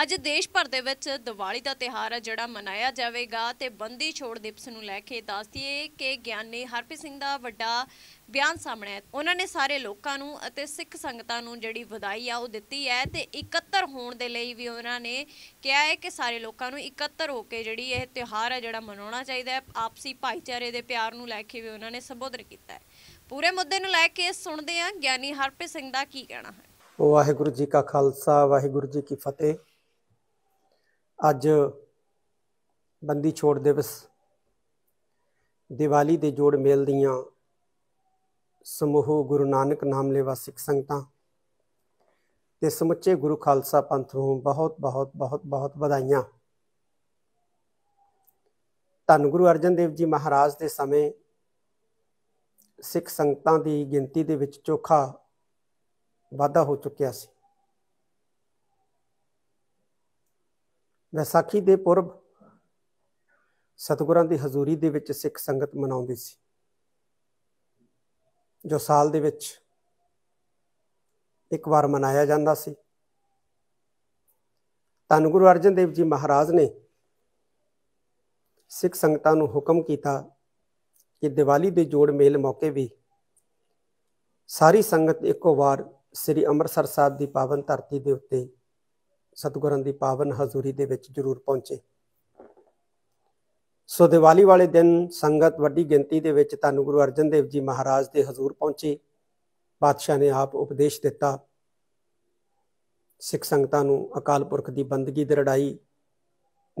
ਅੱਜ ਦੇਸ਼ ਭਰ ਦੇ ਵਿੱਚ ਦੀਵਾਲੀ ਦਾ ਤਿਹਾਰ ਹੈ ਜਿਹੜਾ ਮਨਾਇਆ ਜਾਵੇਗਾ ਤੇ ਬੰਦੀ ਛੋੜ ਦਿਵਸ ਨੂੰ ਲੈ ਕੇ ਦੱਸਦੀਏ ਕਿ ਗਿਆਨੀ ਹਰਪ੍ਰੀਤ ਸਿੰਘ ਦਾ ਵੱਡਾ ਬਿਆਨ ਸਾਹਮਣੇ ਆਇਆ ਉਹਨਾਂ ਨੇ ਸਾਰੇ ਲੋਕਾਂ ਨੂੰ ਅਤੇ ਸਿੱਖ ਸੰਗਤਾਂ ਨੂੰ ਜਿਹੜੀ ਵਧਾਈ ਆ ਉਹ ਦਿੱਤੀ ਹੈ ਤੇ ਇਕੱਤਰ ਹੋਣ ਦੇ ਲਈ ਵੀ ਉਹਨਾਂ ਨੇ ਕਿਹਾ ਹੈ ਕਿ ਸਾਰੇ ਲੋਕਾਂ ਨੂੰ ਇਕੱਤਰ ਹੋ ਕੇ ਜਿਹੜੀ ਇਹ ਤਿਹਾਰ ਹੈ ਜਿਹੜਾ ਮਨਾਉਣਾ ਚਾਹੀਦਾ ਹੈ ਆਪਸੀ ਭਾਈਚਾਰੇ ਦੇ ਪਿਆਰ ਨੂੰ ਲੈ ਕੇ ਵੀ ਉਹਨਾਂ ਨੇ ਸੰਬੋਧਨ ਕੀਤਾ ਹੈ ਪੂਰੇ ਮੁੱਦੇ ਨੂੰ ਲੈ ਕੇ ਸੁਣਦੇ ਹਾਂ ਗਿਆਨੀ ਹਰਪ੍ਰੀਤ ਸਿੰਘ ਦਾ ਕੀ ਕਹਿਣਾ ਹੈ ਵਾਹਿਗੁਰੂ ਜੀ ਕਾ ਖਾਲਸਾ ਵਾਹਿਗੁਰੂ ਜੀ ਕੀ ਫਤਿਹ ਅੱਜ ਬੰਦੀ ਛੋੜ ਦਿਵਸ ਦੀਵਾਲੀ ਦੇ ਜੋੜ ਮੇਲ ਦੀਆਂ ਸਮੂਹ ਗੁਰੂ ਨਾਨਕ ਨਾਮ ਸਿੱਖ ਸੰਗਤਾਂ ਤੇ ਸਮੁੱਚੇ ਗੁਰੂ ਖਾਲਸਾ ਪੰਥ ਨੂੰ ਬਹੁਤ ਬਹੁਤ ਬਹੁਤ ਬਹੁਤ ਵਧਾਈਆਂ ਧੰਨ ਗੁਰੂ ਅਰਜਨ ਦੇਵ ਜੀ ਮਹਾਰਾਜ ਦੇ ਸਮੇਂ ਸਿੱਖ ਸੰਗਤਾਂ ਦੀ ਗਿਣਤੀ ਦੇ ਵਿੱਚ ਚੋਖਾ ਵਾਧਾ ਹੋ ਚੁੱਕਿਆ ਸੀ ਵਿਸਾਖੀ ਦੇ ਪੁਰਬ ਸਤਿਗੁਰਾਂ ਦੀ ਹਜ਼ੂਰੀ ਦੇ ਵਿੱਚ ਸਿੱਖ ਸੰਗਤ ਮਨਾਉਂਦੀ ਸੀ ਜੋ ਸਾਲ ਦੇ ਵਿੱਚ ਇੱਕ ਵਾਰ ਮਨਾਇਆ ਜਾਂਦਾ ਸੀ ਧੰਨ ਗੁਰੂ ਅਰਜਨ ਦੇਵ ਜੀ ਮਹਾਰਾਜ ਨੇ ਸਿੱਖ ਸੰਗਤਾਂ ਨੂੰ ਹੁਕਮ ਕੀਤਾ ਕਿ ਦੀਵਾਲੀ ਦੇ ਜੋੜ ਮੇਲ ਮੌਕੇ ਵੀ ਸਾਰੀ ਸੰਗਤ ਇੱਕੋ ਵਾਰ ਸ੍ਰੀ ਅੰਮ੍ਰਿਤਸਰ ਸਾਹਿਬ ਦੀ ਪਾਵਨ ਧਰਤੀ ਦੇ ਉੱਤੇ ਸਤਿਗੁਰਾਂ ਦੀ ਪਾਵਨ ਹਜ਼ੂਰੀ ਦੇ ਵਿੱਚ ਜ਼ਰੂਰ ਪਹੁੰਚੇ ਸੋ ਦੀਵਾਲੀ ਵਾਲੇ ਦਿਨ ਸੰਗਤ ਵੱਡੀ ਗਿਣਤੀ ਦੇ ਵਿੱਚ ਧੰਨ ਗੁਰੂ ਅਰਜਨ ਦੇਵ ਜੀ ਮਹਾਰਾਜ ਦੇ ਹਜ਼ੂਰ ਪਹੁੰਚੇ ਬਾਦਸ਼ਾਹ ਨੇ ਆਪ ਉਪਦੇਸ਼ ਦਿੱਤਾ ਸਿੱਖ ਸੰਗਤਾਂ ਨੂੰ ਅਕਾਲ ਪੁਰਖ ਦੀ ਬੰਦਗੀ ਦੀ ਰੜਾਈ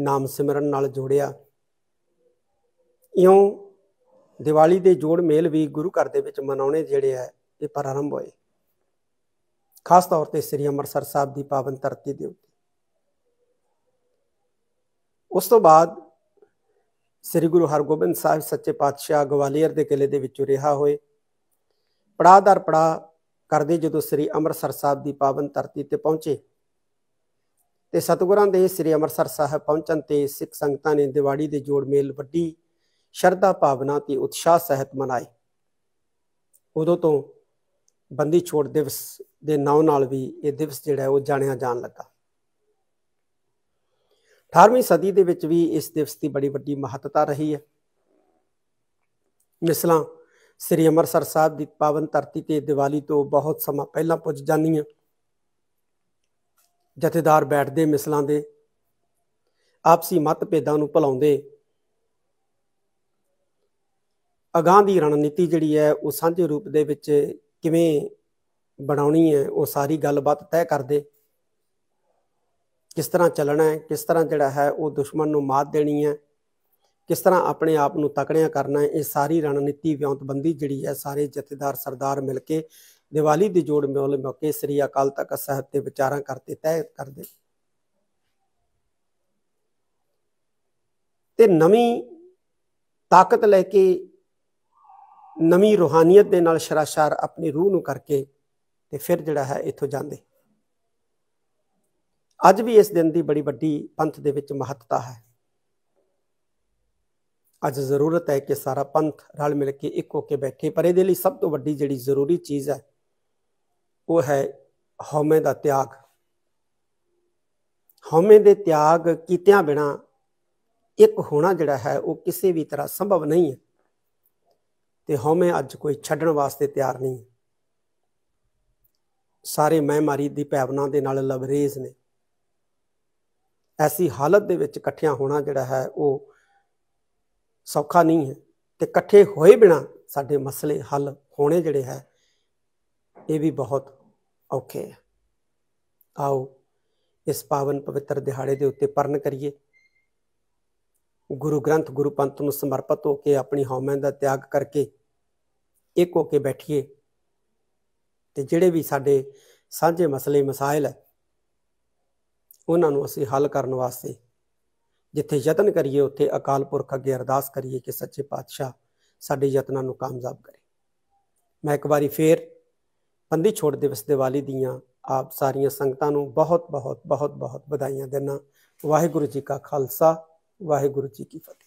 ਨਾਮ ਸਿਮਰਨ ਨਾਲ ਜੋੜਿਆ ਇਉਂ ਦੀਵਾਲੀ ਦੇ ਜੋੜ ਮੇਲ ਵੀ ਗੁਰੂ ਘਰ ਦੇ ਵਿੱਚ ਮਨਾਉਣੇ ਜਿਹੜੇ ਆ ਇਹ ਪ੍ਰਾਰੰਭ ਹੋਏ ਖਾਸ ਤੌਰ ਤੇ ਸ੍ਰੀ ਅੰਮ੍ਰਿਤਸਰ ਸਾਹਿਬ ਦੀ ਪਾਵਨ ਧਰਤੀ ਦੇ ਉੱਤੇ ਉਸ ਤੋਂ ਬਾਅਦ ਸ੍ਰੀ ਗੁਰੂ ਹਰਗੋਬਿੰਦ ਸਾਹਿਬ ਸੱਚੇ ਪਾਤਸ਼ਾਹ ਗਵਾਲੀਅਰ ਦੇ ਕਿਲੇ ਦੇ ਵਿੱਚੋਂ ਰਿਹਾ ਹੋਏ ਪੜਾਦਰ ਦਰ ਕਰਦੇ ਜਦੋਂ ਸ੍ਰੀ ਅੰਮ੍ਰਿਤਸਰ ਸਾਹਿਬ ਦੀ ਪਾਵਨ ਧਰਤੀ ਤੇ ਪਹੁੰਚੇ ਤੇ ਸਤਿਗੁਰਾਂ ਦੇ ਸ੍ਰੀ ਅੰਮ੍ਰਿਤਸਰ ਸਾਹਿਬ ਪਹੁੰਚਣ ਤੇ ਸਿੱਖ ਸੰਗਤਾਂ ਨੇ ਦਿਵਾੜੀ ਦੇ ਜੋੜ ਮੇਲ ਵੱਡੀ ਸ਼ਰਧਾ ਭਾਵਨਾ ਤੇ ਉਤਸ਼ਾਹ ਸਹਿਤ ਮਨਾਏ ਉਦੋਂ ਤੋਂ ਬੰਦੀ ਛੋੜ ਦਿਵਸ ਦੇ ਨਾਂ ਨਾਲ ਵੀ ਇਹ ਦਿਵਸ ਜਿਹੜਾ ਉਹ ਜਾਣਿਆ ਜਾਣ ਲੱਗਾ 18ਵੀਂ ਸਦੀ ਦੇ ਵਿੱਚ ਵੀ ਇਸ ਦਿਵਸ ਦੀ ਬੜੀ ਵੱਡੀ ਮਹੱਤਤਾ ਰਹੀ ਹੈ ਮਿਸਲਾਂ ਸ੍ਰੀ ਅੰਮ੍ਰਿਤਸਰ ਸਾਹਿਬ ਦੀ ਪਾਵਨ ਧਰਤੀ ਤੇ ਦੀਵਾਲੀ ਤੋਂ ਬਹੁਤ ਸਮਾਂ ਪਹਿਲਾਂ ਪੁੱਜ ਜਾਂਦੀਆਂ ਜਥੇਦਾਰ ਬੈਠਦੇ ਮਿਸਲਾਂ ਦੇ ਆਪਸੀ ਮਤਭੇਦਾਂ ਨੂੰ ਭੁਲਾਉਂਦੇ ਅਗਾਂ ਦੀ ਰਣਨੀਤੀ ਜਿਹੜੀ ਹੈ ਉਹ ਸਾਂਝੇ ਰੂਪ ਦੇ ਵਿੱਚ ਕਿਵੇਂ ਬਣਾਉਣੀ ਹੈ ਉਹ ਸਾਰੀ ਗੱਲਬਾਤ ਤੈਅ ਕਰਦੇ ਕਿਸ ਤਰ੍ਹਾਂ ਚੱਲਣਾ ਹੈ ਕਿਸ ਤਰ੍ਹਾਂ ਜਿਹੜਾ ਹੈ ਉਹ ਦੁਸ਼ਮਣ ਨੂੰ ਮਾਤ ਦੇਣੀ ਹੈ ਕਿਸ ਤਰ੍ਹਾਂ ਆਪਣੇ ਆਪ ਨੂੰ ਤਕੜਿਆ ਕਰਨਾ ਹੈ ਇਹ ਸਾਰੀ ਰਣਨੀਤੀ ਵਿਉਂਤਬੰਦੀ ਜਿਹੜੀ ਹੈ ਸਾਰੇ ਜਥੇਦਾਰ ਸਰਦਾਰ ਮਿਲ ਕੇ ਦੀਵਾਲੀ ਦੇ ਜੋੜ ਮੇਲ ਮੌਕੇ ਸ੍ਰੀ ਅਕਾਲ ਤਖਤ ਸਾਹਿਬ ਤੇ ਵਿਚਾਰਾਂ ਕਰਤੇ ਤੈਅ ਕਰਦੇ ਤੇ ਨਵੀਂ ਤਾਕਤ ਲੈ ਕੇ ਨਵੀਂ ਰੋਹਾਨੀਅਤ ਦੇ ਨਾਲ ਸ਼ਰਾਸ਼ਾਰ ਆਪਣੀ ਰੂਹ ਨੂੰ ਕਰਕੇ ਤੇ ਫਿਰ ਜਿਹੜਾ ਹੈ ਇੱਥੋਂ ਜਾਂਦੇ ਅੱਜ ਵੀ ਇਸ ਦਿਨ ਦੀ ਬੜੀ ਵੱਡੀ ਪੰਥ ਦੇ ਵਿੱਚ ਮਹੱਤਤਾ ਹੈ ਅੱਜ ਜ਼ਰੂਰਤ ਹੈ ਕਿ ਸਾਰਾ ਪੰਥ ਰਲ ਮਿਲ ਕੇ ਇੱਕ ਹੋ ਕੇ ਬੈਠੇ ਪਰ ਇਹਦੇ ਲਈ ਸਭ ਤੋਂ ਵੱਡੀ ਜਿਹੜੀ ਜ਼ਰੂਰੀ ਚੀਜ਼ ਹੈ ਉਹ ਹੈ ਹਉਮੈ ਦਾ ਤਿਆਗ ਹਉਮੈ ਦੇ ਤਿਆਗ ਕੀਤਿਆਂ ਬਿਨਾ ਇੱਕ ਹੋਣਾ ਜਿਹੜਾ ਹੈ ਉਹ ਕਿਸੇ ਵੀ ਤਰ੍ਹਾਂ ਸੰਭਵ ਨਹੀਂ ਹੈ ਤੇ ਹਉਮੈ ਅੱਜ ਕੋਈ ਛੱਡਣ ਵਾਸਤੇ ਤਿਆਰ ਨਹੀਂ ਸਾਰੇ ਮਹਿਮਾਰੀ ਦੀ ਭਾਵਨਾ ਦੇ ਨਾਲ ਲਵਰੇਜ਼ ਨੇ ਐਸੀ ਹਾਲਤ ਦੇ ਵਿੱਚ ਇਕੱਠਿਆਂ ਹੋਣਾ ਜਿਹੜਾ ਹੈ ਉਹ ਸੌਖਾ ਨਹੀਂ ਹੈ ਤੇ ਇਕੱਠੇ ਹੋਏ ਬਿਨਾ ਸਾਡੇ ਮਸਲੇ ਹੱਲ ਹੋਣੇ ਜਿਹੜੇ ਹੈ ਇਹ ਵੀ ਬਹੁਤ ਔਖੇ ਹੈ ਆਓ ਇਸ ਪਾਵਨ ਪਵਿੱਤਰ ਦਿਹਾੜੇ ਦੇ ਉੱਤੇ ਪਰਨ ਕਰੀਏ ਗੁਰੂ ਗ੍ਰੰਥ ਗੁਰੂ ਪੰਥ ਨੂੰ ਸਮਰਪਿਤ ਹੋ ਕੇ ਆਪਣੀ ਹਉਮੈ ਦਾ ਤਿਆਗ ਕਰਕੇ ਇੱਕ ਹੋ ਕੇ ਬੈਠੀਏ ਤੇ ਜਿਹੜੇ ਵੀ ਸਾਡੇ ਸਾਂਝੇ ਮਸਲੇ ਮਸਾਇਲ ਹੈ ਉਹਨਾਂ ਨੂੰ ਅਸੀਂ ਹੱਲ ਕਰਨ ਵਾਸਤੇ ਜਿੱਥੇ ਯਤਨ ਕਰੀਏ ਉੱਥੇ ਅਕਾਲ ਪੁਰਖ ਅੱਗੇ ਅਰਦਾਸ ਕਰੀਏ ਕਿ ਸੱਚੇ ਪਾਤਸ਼ਾਹ ਸਾਡੇ ਯਤਨਾਂ ਨੂੰ ਕਾਮਯਾਬ ਕਰੇ ਮੈਂ ਇੱਕ ਵਾਰੀ ਫੇਰ ਪੰਦੀ ਛੋੜ ਦਿਵਸ ਦੀਵਾਲੀ ਦੀਆਂ ਆਪ ਸਾਰੀਆਂ ਸੰਗਤਾਂ ਨੂੰ ਬਹੁਤ ਬਹੁਤ ਬਹੁਤ ਬਹੁਤ ਵਧਾਈਆਂ ਦਿੰਨਾ ਵਾਹਿਗੁਰੂ ਜੀ ਕਾ ਖਾਲਸਾ ਵਾਹਿਗੁਰੂ ਜੀ ਕੀ ਫਤਿਹ